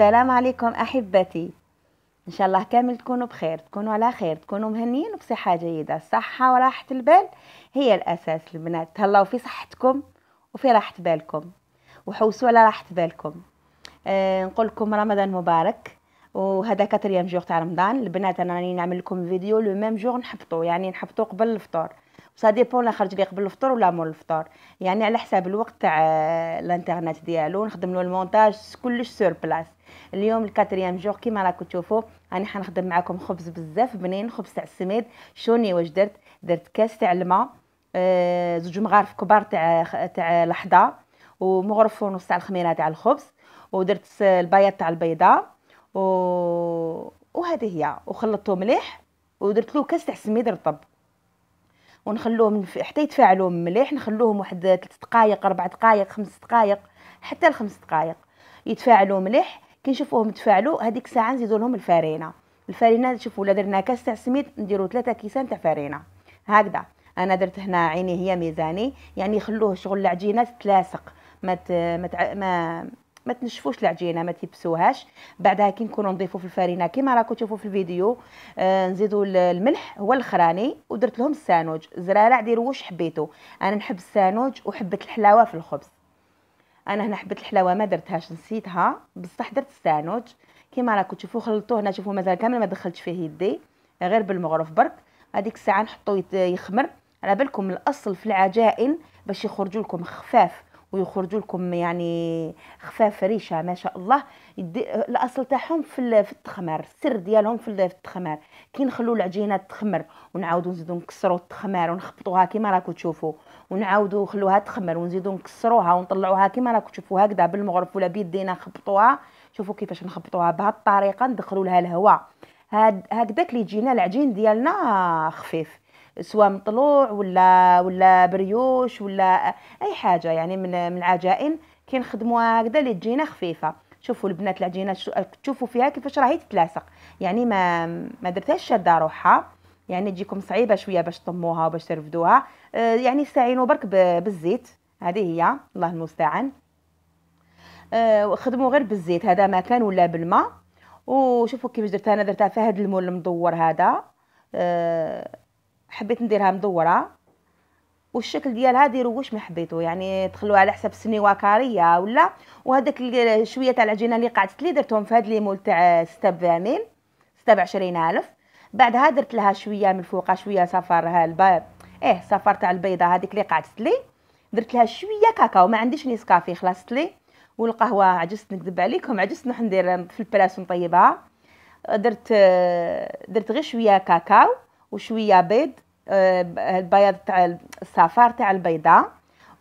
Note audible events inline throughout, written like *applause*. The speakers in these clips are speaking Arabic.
السلام عليكم احبتي ان شاء الله كامل تكونوا بخير تكونوا على خير تكونوا مهنيين وبصحه جيده الصحه وراحه البال هي الاساس البنات تهلاو في صحتكم وفي راحه بالكم وحوسوا على راحه بالكم آه نقول لكم رمضان مبارك وهذا كاتريام جوغ تاع رمضان البنات انا راني نعمل لكم فيديو لو ميم جوغ نحبطو يعني نحبطو قبل الفطور سا ديبون لا خرج لي قبل الفطور ولا مول الفطور يعني على حساب الوقت تاع آه، الانترنت ديالو نخدم له المونتاج كلش سور بلاس اليوم الكاتريام جور كيما راكم تشوفوا راني حنخدم معاكم خبز بزاف بنين خبز تاع السميد شوني واش درت درت كاس تاع الماء آه، زوج مغارف كبار تاع تاع لحظه ومغرف ونص تاع الخميره تاع الخبز ودرت البياض تاع البيضه و... وهذه هي وخلطته مليح ودرت له كاس تاع السميد رطب ونخلوهم حتى يتفاعلوا مليح نخلوهم واحد 3 دقائق 4 دقائق 5 دقائق حتى لخمس دقائق يتفاعلوا مليح كي نشوفوهم تفاعلوا هذيك الساعه نزيدوا لهم الفرينه الفرينه شوفوا ولا درنا كاس تاع سميد نديروا ثلاثة كيسان تاع فرينه هكذا انا درت هنا عيني هي ميزاني يعني خلوه شغل العجينه تتلاصق ما ما ما تنشفوش العجينه ما تيبسوهاش بعدها كي نكونوا نضيفوا في الفرينه كما راكم تشوفوا في الفيديو آه، نزيدوا الملح هو الاخراني ودرت لهم السانوج الزرارع ديروا واش حبيتوا انا نحب السانوج وحبه الحلاوه في الخبز انا هنا حبه الحلاوه ما درتهاش نسيتها بصح درت السانوج كما راكم تشوفوا خلطوه هنا شوفوا مازال كامل ما دخلتش فيه يدي غير بالمغرف برك هذيك الساعه نحطوه يخمر على بالكم الاصل في العجائن باش يخرجوا لكم خفاف ويخرجوا لكم يعني خفاف ريشه ما شاء الله الاصل تاعهم في في التخمار السر ديالهم في التخمار كي نخلو العجينه تخمر ونعاودو نزيدو نكسرو التخمار ونخبطوها كيما راكم تشوفوا ونعاودو نخلوها تخمر ونزيدو نكسروها ونطلعوها كيما راكم تشوفوا هكذا بالمغرف ولا بيدينا نخبطوها شوفوا كيفاش نخبطوها بهالطريقه ندخلوا لها الهواء هكذاك اللي يجينا العجين ديالنا خفيف سواء مطلوع ولا ولا بريوش ولا اي حاجه يعني من من العجائن كنخدموها هكذا اللي تجينا خفيفه شوفوا البنات العجينه تشوفوا فيها كيفاش راهي تتلاصق يعني ما ما درتهاش شاده روحها يعني تجيكم صعيبه شويه باش تطموها وباش ترفدوها آه يعني استعينوا برك بالزيت هذه هي الله المستعان آه خدموا غير بالزيت هذا ما كان ولا بالماء وشوفوا كيفاش درتها انا درتها في هذا المول المدور هذا آه حبيت نديرها مدوره والشكل ديالها ديروا واش ما حبيتو يعني تخلوها على حسب السنيوه كاريه ولا وهذاك شويه تاع العجينه اللي قعدت لي درتهم في هذا ليمول تاع 26 26000 بعدها درت لها شويه من فوقها شويه صفرها الباب ايه صفر تاع البيضه هذيك اللي قعدت لي درت لها شويه كاكاو ما عنديش نيسكافي خلصت لي والقهوه عجزت نكذب عليكم عجزت نروح ندير في البلاص ونطيبها درت درت غير شويه كاكاو وشويه بيض آه، البياض تاع الصفار تاع البيضه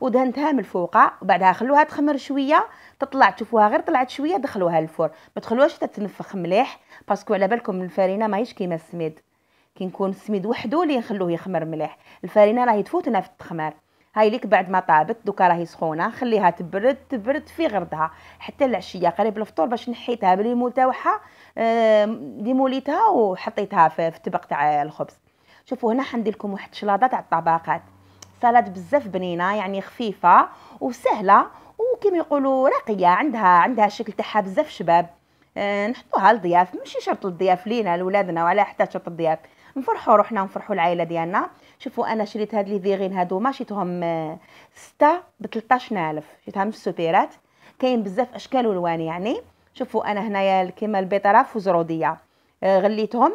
ودهنتها من الفوقه وبعدها خلوها تخمر شويه تطلع تشوفوها غير طلعت شويه دخلوها للفرن ما تخلوهاش تتنفخ مليح باسكو على بالكم الفرينه ماهيش كيما السميد كي نكون السميد وحده اللي نخلوه يخمر مليح الفرينه راهي تفوتنا في التخمار هاي ليك بعد ما طابت دوكا راهي سخونه خليها تبرد تبرد في غردها حتى العشيه قريب الفطور باش نحيتها بالليمون تاعها ديموليتها وحطيتها في الطبق تاع الخبز شوفوا هنا حندير لكم واحد شلاضه تاع الطبقات سلطه بزاف بنينه يعني خفيفه وسهله وكما يقولوا راقيه عندها عندها الشكل تاعها بزاف شباب أه نحطوها للضياف ماشي شرط للضياف لينا لولادنا ولا حتى شرط الضياف نفرحوا روحنا ونفرحوا العائله ديالنا شوفوا انا شريت هاد لي فيغين ما شريتهم 6 ب 13000 شريتها من السوبيرات كاين بزاف اشكال والوان يعني شوفوا انا هنايا كيما البيطره فوزروديه آه، غليتهم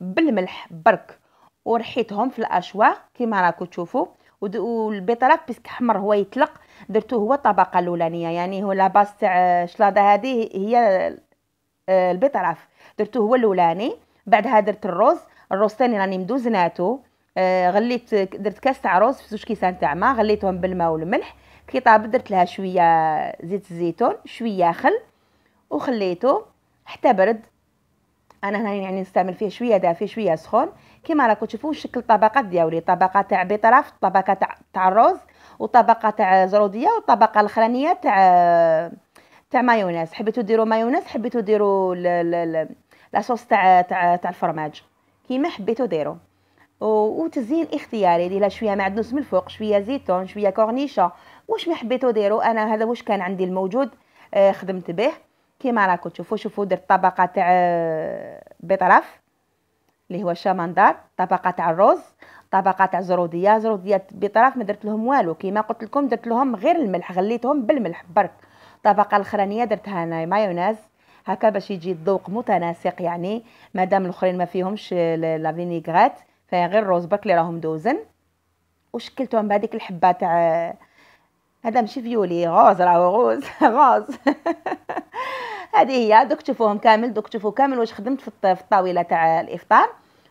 بالملح برك ورحيتهم في الاشواق كما راكم تشوفوا والبيطرف بيسك حمر هو يطلق درتو هو الطبقه الاولانيه يعني هو لاباس تاع شلاضه هذه هي البيطرف درتو هو الاولاني بعدها درت الرز الرز ثاني راني مدوزناتو آه، غليت درت كاس تاع رز في زوج كيسان تاع ماء غليتهم بالماء والملح كي طاب درت لها شويه زيت الزيتون شويه خل وخليته حتى برد انا هنا يعني نستعمل فيه شويه دافي شويه سخون كما راكم تشوفوا شكل الطبقات ديالي طبقه تاع بيطراف طبقه تاع تاع الرز وطبقه تاع زروديه والطبقه الاخرانيه تاع تاع مايونيز حبيتو ديروا مايونيز حبيتو ديروا لاصوص تاع تاع تاع الفرماج كيما حبيتو ديروا وتزيين اختياري ديالها شويه معدنوس من الفوق شويه زيتون شويه كورنيشه واش ما حبيتو ديروا انا هذا واش كان عندي الموجود آه، خدمت به كيما راكم تشوفوا شوفوا درت طبقه تاع آه، بطرف اللي هو الشمندر طبقه تاع الرز طبقه تاع زروديه زروديه بطرف ما درت لهم والو كيما قلت لكم درت لهم غير الملح غليتهم بالملح برك الطبقه الاخرانيه درتها انا مايونيز هكا باش يجي الذوق متناسق يعني مادام الاخرين ما فيهمش آه، لا فينيغريت فيها غير الرز برك اللي راهم دوزن وشكلتهم بهذيك الحبه تاع آه، هذا ماشي فيولي غوز راهو غوز *laughs* غوز *laughs* هذه هي دوك تشوفوهم كامل دوك تشوفو كامل واش خدمت في الطاوله تاع الافطار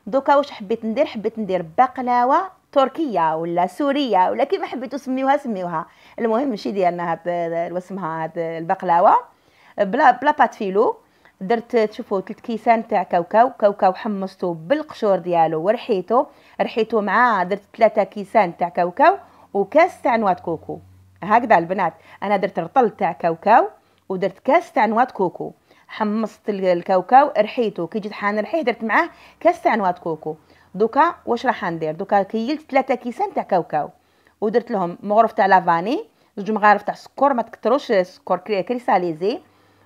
دوكا واش حبيت ندير حبيت ندير بقلاوه تركيه ولا سوريه ولا كيما حبيتو سميوها سميوها المهم ماشي ديالنا هاد واسمها هاد البقلاوه بلا بلا بات فيلو درت تشوفوا ثلاث كيسان تاع كاوكاو كاوكاو حمصتو بالقشور ديالو ورحيتو رحيتو معاه درت ثلاثه كيسان تاع كاوكاو وكاس تاع نواه كوكو هكذا البنات انا درت رطل تاع كاوكاو ودرت كاس تاع نواة كوكو حمصت الكاوكاو رحيته كي جيت حان رحيه درت معاه كاس تاع نواة كوكو دوكا واش راح ندير دوكا كيلت ثلاثة كيسان تاع كاوكاو ودرت لهم مغرف تاع لافاني زوج مغارف تاع السكر ما تكثروش السكر كريساليزي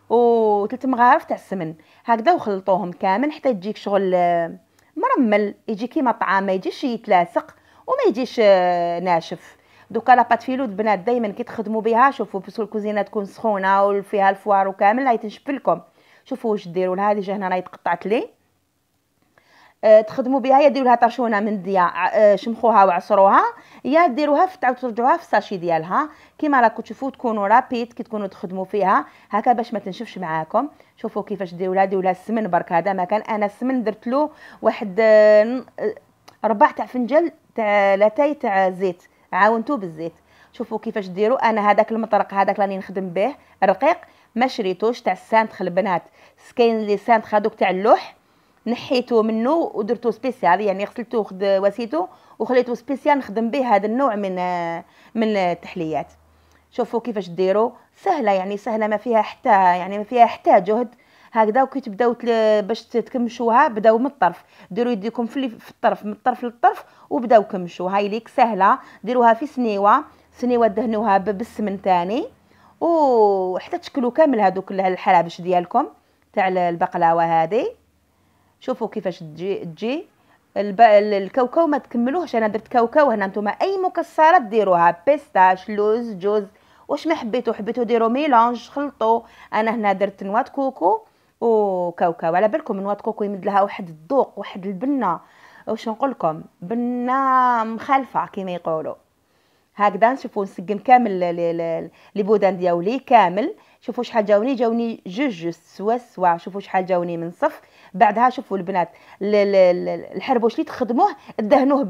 و ثلاث مغارف تاع السمن هكذا وخلطوهم كامل حتى تجيك شغل آه، مرمل يجي كيما طعام ما يجيش يتلاصق وما يجيش آه، ناشف دوكا لاباط البنات دائما كي تخدموا بها شوفوا باسكو الكوزينه تكون سخونه وفيها الفوار وكامل راهي تنشف لكم شوفوا واش ديروا لها ديجا هنا راهي تقطعت لي أه تخدموا بها يا ديروا لها طاشونه منديه أه شمخوها وعصروها يا ديروها تعاود ترجعوها في الساشي ديالها كيما راكم تشوفوا تكونوا رابيد كي تكونوا تخدموا فيها هكا باش ما تنشفش معاكم شوفوا كيفاش ديروا لها ديروا لها السمن برك هذا ما كان انا السمن درت له واحد أه، ربع تاع فنجان تاع لاتاي تاع زيت عاونتو بالزيت شوفوا كيفاش ديروا انا هذاك المطرق هذاك راني نخدم به رقيق ما شريتوش تاع السانتخ البنات كاين لي سانتخ هذوك تاع اللوح نحيتو منه ودرتو سبيسيال يعني غسلتو وخد وسيتو وخليتو سبيسيال نخدم به هذا النوع من من التحليات شوفوا كيفاش ديروا سهله يعني سهله ما فيها حتى يعني ما فيها حتى جهد هكذا وكي تبداو باش تكمشوها بداو من الطرف ديروا يديكم في, الطرف من الطرف للطرف وبداو كمشوا هاي ليك سهله ديروها في سنيوه سنيوه دهنوها بالسمن ثاني وحتى تشكلوا كامل هذوك الحلابش ديالكم تاع البقلاوه هذه شوفوا كيفاش تجي تجي الكاوكاو ما تكملوهش انا درت كاوكاو هنا نتوما اي مكسرات ديروها بيستاش لوز جوز واش ما حبيتو حبيتو ديرو ميلونج خلطو انا هنا درت نواة كوكو وكاوكاو على بالكم من كوكو يمد لها واحد الذوق واحد البنه واش نقول لكم بنه مخالفه كما يقولوا هكذا نشوفوا نسقم كامل لي بودان ديالي كامل شوفوا شحال جاوني جاوني جوج سوا سوا شوفوا شحال جاوني من صف بعدها شوفوا البنات الحربوش اللي تخدموه دهنوه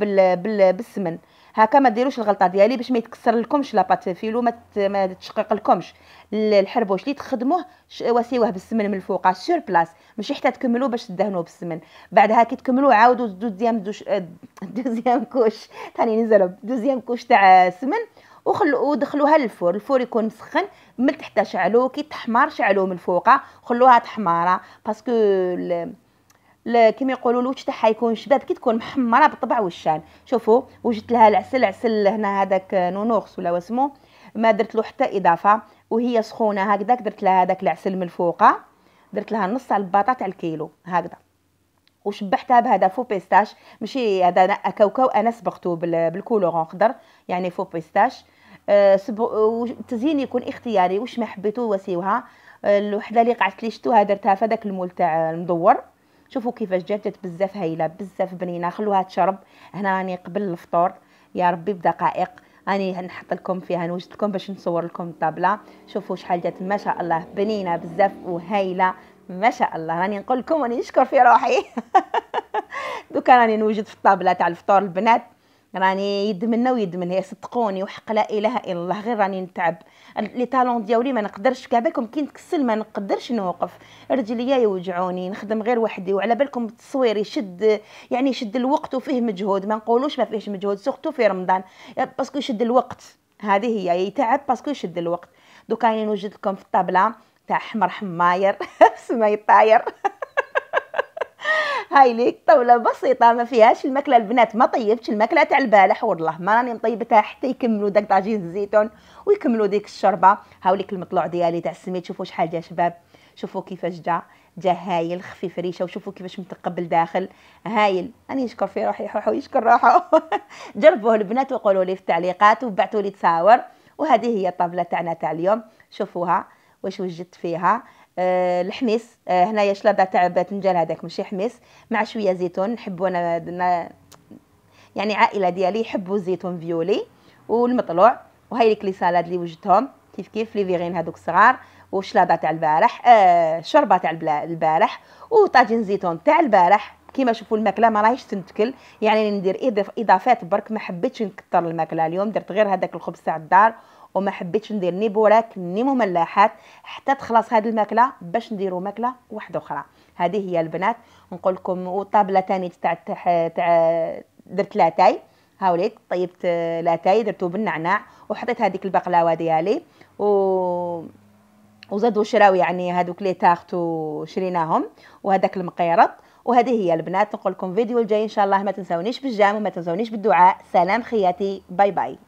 بالسمن هكا ما ديروش الغلطه ديالي باش ما يتكسر لكمش لاباط فيلو ما تشقق لكمش الحربوش اللي تخدموه وسيوه بالسمن من الفوق سور بلاص ماشي حتى تكملوا باش تدهنوه بالسمن بعدها كي تكملوا عاودوا دوزيام دوش آه، *laughs* دوزيام كوش ثاني نزلوا دوزيام كوش تاع آه، سمن وخلو ودخلوها للفور الفور يكون مسخن من تحت شعلوه كي تحمر شعلوه من الفوق خلوها تحمره آه، باسكو كما يقولوا الوجه تاعها يكون شباب كي تكون محمره بالطبع والشان شوفوا وجدت لها العسل عسل هنا هذاك آه، نونوغس ولا واسمو ما درت له حتى اضافه وهي سخونه هكذا درت لها هذاك العسل من الفوقه درت لها نص على الباطا تاع الكيلو هكذا وشبحتها بهذا فو بيستاش ماشي هذا كاوكاو انا سبقته بالكولورون خضر يعني فو بيستاش أه التزيين يكون اختياري واش ما حبيتو وسيوها آه، الوحده اللي قعدت لي شتوها درتها في هذاك المول تاع المدور شوفوا كيفاش جات بزاف هايله بزاف بنينه خلوها تشرب هنا راني قبل الفطور يا ربي بدقائق راني نحط لكم فيها نوجد لكم باش نصور لكم الطابله شوفوا شحال جات ما شاء الله بنينه بزاف وهايله ما شاء الله راني نقول لكم راني نشكر في روحي *laughs* دوكا راني نوجد في الطابله تاع الفطور البنات راني يد منا ويد من هي صدقوني وحق لا اله الا الله غير راني نتعب لي طالون ديالي ما نقدرش كابكم كي نتكسل ما نقدرش نوقف رجليا يوجعوني نخدم غير وحدي وعلى بالكم التصوير يشد يعني يشد الوقت وفيه مجهود ما نقولوش ما فيهش مجهود سورتو في رمضان باسكو يشد الوقت هذه هي يتعب باسكو يشد الوقت دوكا راني يعني نوجد لكم في الطابله تاع حمر حماير *laughs* سمي طاير *laughs* هاي ليك طاوله بسيطه ما فيهاش الماكله البنات ما طيبتش الماكله تاع البارح والله ما راني مطيبتها حتى يكملوا داك طاجين الزيتون ويكملوا ديك الشوربه هاوليك المطلوع ديالي تاع السميت شوفوا شحال جا شباب شوفوا كيفاش جا جا هايل خفيف ريشه وشوفوا كيفاش متقبل داخل هايل راني نشكر في روحي حوحو يشكر روحو *laughs* جربوه البنات وقولوا لي في التعليقات وبعثوا لي تصاور وهذه هي الطابله تاعنا تاع اليوم شوفوها واش وجدت فيها آه، الحميس آه، هنايا شلاضه تاع باذنجان هذاك ماشي حميس مع شويه زيتون نحبوا انا يعني عائله ديالي يحبوا الزيتون فيولي والمطلوع وهاي لي سالاد اللي وجدتهم كيف كيف لي فيغين هذوك الصغار وشلاضه تاع البارح آه شربه تاع البارح وطاجين زيتون تاع البارح كيما شوفوا الماكله ما راهيش تنتكل يعني ندير اضافات برك ما حبيتش نكثر الماكله اليوم درت غير هذاك الخبز تاع الدار وما حبيتش ندير ني بوراك ني مملحات حتى تخلص هاد الماكله باش نديرو ماكله واحده اخرى هذه هي البنات نقول لكم وطابله ثاني تاع تاع درت لاتاي هاوليك طيبت لاتاي درتو بالنعناع وحطيت هذيك البقلاوه ديالي و وزادوا شراو يعني هذوك لي تاخت وشريناهم وهذاك المقيرط وهذه هي البنات نقول لكم فيديو الجاي ان شاء الله ما تنسونيش بالجام وما تنسونيش بالدعاء سلام خياتي باي باي